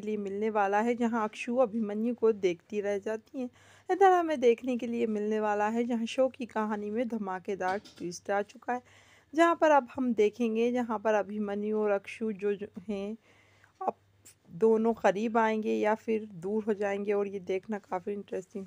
के लिए मिलने वाला है जहां अक्षु अभिमन्यु को देखती रह जाती हैं इधर हमें देखने के लिए मिलने वाला है जहां शो की कहानी में धमाकेदार ट्विस्ट आ चुका है जहां पर अब हम देखेंगे जहां पर अभिमन्यु और अक्षु जो, जो हैं अब दोनों करीब आएंगे या फिर दूर हो जाएंगे और ये देखना काफ़ी इंटरेस्टिंग